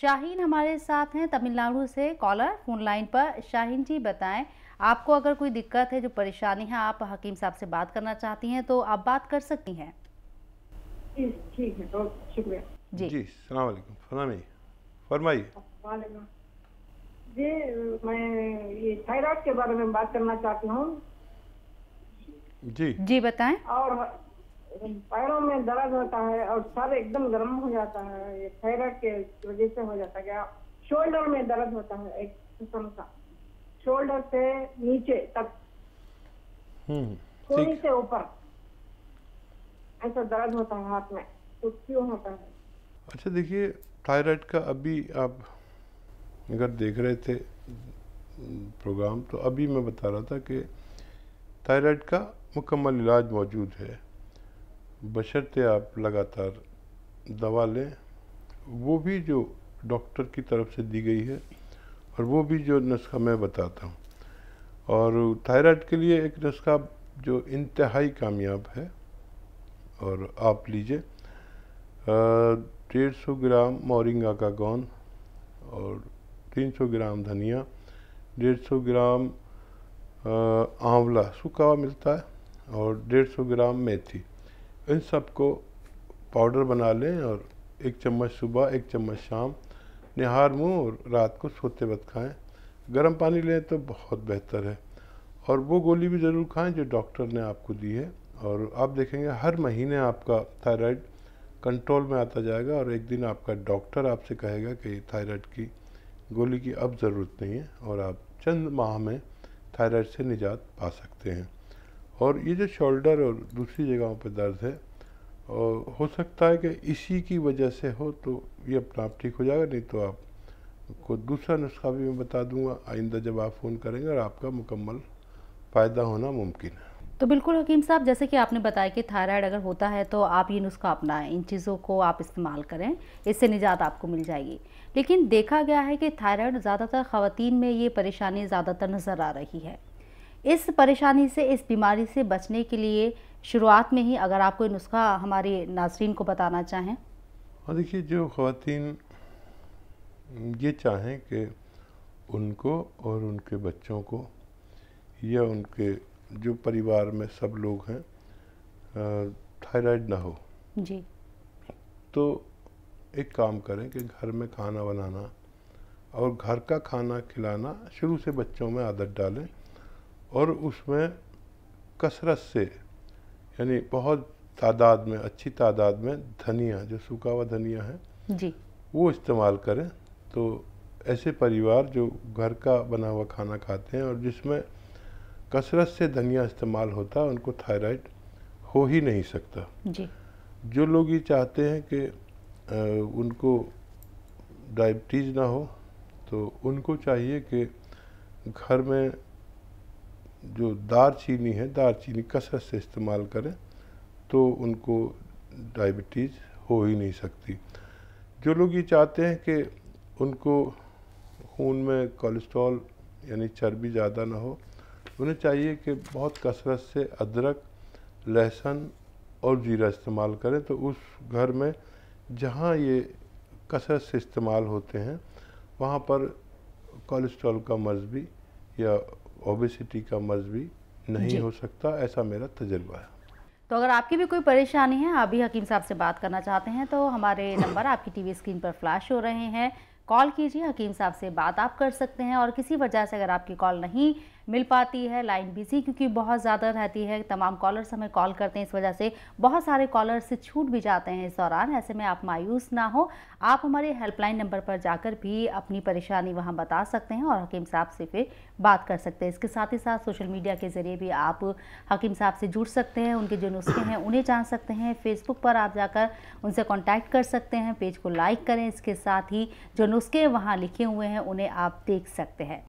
शाहीन हमारे साथ हैं तमिलनाडु से कॉलर फोन लाइन पर शाहीन जी बताएं आपको अगर कोई दिक्कत है जो परेशानी है आप हकीम साहब से बात करना चाहती हैं तो आप बात कर सकती हैं ठीक है तो शुक्रिया जी जी सलाम फरमाइए जी मैं ये थायराइड के बारे में बात करना चाहती हूँ जी जी बताएं और पैरों में दर्द होता है और सर एकदम गर्म हो जाता है ये थायराइड के वजह से हो जाता है क्या शोल्डर में दर्द होता है एक किस्म का शोल्डर से नीचे तक हम्म, थोड़ी से ऊपर ऐसा दर्द होता है हाथ में तो क्यों होता है अच्छा देखिए थायराइड का अभी आप अगर देख रहे थे प्रोग्राम तो अभी मैं बता रहा था कि थायराइड का मुकम्मल इलाज मौजूद है बशर्ते आप लगातार दवा लें वो भी जो डॉक्टर की तरफ से दी गई है और वो भी जो नुस्खा मैं बताता हूँ और थायराइड के लिए एक नुस्खा जो इंतहाई कामयाब है और आप लीजिए डेढ़ सौ ग्राम मोरिंगा का गौन और तीन सौ ग्राम धनिया डेढ़ सौ ग्राम आंवला सूखा हुआ मिलता है और डेढ़ सौ ग्राम मेथी इन सब को पाउडर बना लें और एक चम्मच सुबह एक चम्मच शाम निहार मुँह और रात को सोते वक्त खाएं गर्म पानी लें तो बहुत बेहतर है और वो गोली भी ज़रूर खाएं जो डॉक्टर ने आपको दी है और आप देखेंगे हर महीने आपका थायराइड कंट्रोल में आता जाएगा और एक दिन आपका डॉक्टर आपसे कहेगा कि थायराइड की गोली की अब ज़रूरत नहीं है और आप चंद माह में थायराइड से निजात पा सकते हैं और ये जो शोल्डर और दूसरी जगहों पर दर्द है और हो सकता है कि इसी की वजह से हो तो ये अपना आप ठीक हो जाएगा नहीं तो आप को दूसरा नुस्खा भी मैं बता दूंगा आइंदा जब आप फ़ोन करेंगे और आपका मुकम्मल फ़ायदा होना मुमकिन है तो बिल्कुल हकीम साहब जैसे कि आपने बताया कि थायराइड अगर होता है तो आप ये नुस्खा अपनाएं इन चीज़ों को आप इस्तेमाल करें इससे निजात आपको मिल जाएगी लेकिन देखा गया है कि थायराइड ज़्यादातर ख़वातीन में ये परेशानी ज़्यादातर नज़र आ रही है इस परेशानी से इस बीमारी से बचने के लिए शुरुआत में ही अगर आप कोई नुस्खा हमारे नाजरीन को बताना चाहें और हाँ, देखिए जो खातन ये चाहें कि उनको और उनके बच्चों को या उनके जो परिवार में सब लोग हैं थायराइड ना हो जी तो एक काम करें कि घर में खाना बनाना और घर का खाना खिलाना शुरू से बच्चों में आदत डालें और उसमें कसरत से यानी बहुत तादाद में अच्छी तादाद में धनिया जो सूखा हुआ धनिया है जी वो इस्तेमाल करें तो ऐसे परिवार जो घर का बना हुआ खाना खाते हैं और जिसमें कसरत से धनिया इस्तेमाल होता है उनको थायराइड हो ही नहीं सकता जी जो लोग ये चाहते हैं कि उनको डायबिटीज़ ना हो तो उनको चाहिए कि घर में जो दार चीनी है दार चीनी कसरत से इस्तेमाल करें तो उनको डायबिटीज़ हो ही नहीं सकती जो लोग ये चाहते हैं कि उनको खून में कोलेस्ट्रॉल यानी चर्बी ज़्यादा ना हो उन्हें चाहिए कि बहुत कसरत से अदरक लहसुन और जीरा इस्तेमाल करें तो उस घर में जहाँ ये कसरत से इस्तेमाल होते हैं वहाँ पर कोलेस्ट्रॉल का मर्ज भी या ओबेसिटी का मर्ज भी नहीं हो सकता ऐसा मेरा तजर्बा है तो अगर आपकी भी कोई परेशानी है आप भी हकीम साहब से बात करना चाहते हैं तो हमारे नंबर आपकी टीवी स्क्रीन पर फ्लैश हो रहे हैं कॉल कीजिए हकीम साहब से बात आप कर सकते हैं और किसी वजह से अगर आपकी कॉल नहीं मिल पाती है लाइन बिजी क्योंकि बहुत ज़्यादा रहती है तमाम कॉलर्स हमें कॉल करते हैं इस वजह से बहुत सारे कॉलर्स छूट भी जाते हैं इस दौरान ऐसे में आप मायूस ना हो आप हमारे हेल्पलाइन नंबर पर जाकर भी अपनी परेशानी वहाँ बता सकते हैं और हकीम साहब से फिर बात कर सकते हैं इसके साथ ही साथ सोशल मीडिया के ज़रिए भी आप हकीम साहब से जुड़ सकते हैं उनके जो नुस्खे हैं उन्हें जान सकते हैं फेसबुक पर आप जाकर उनसे कॉन्टैक्ट कर सकते हैं पेज को लाइक करें इसके साथ ही जो नुस्खे वहाँ लिखे हुए हैं उन्हें आप देख सकते हैं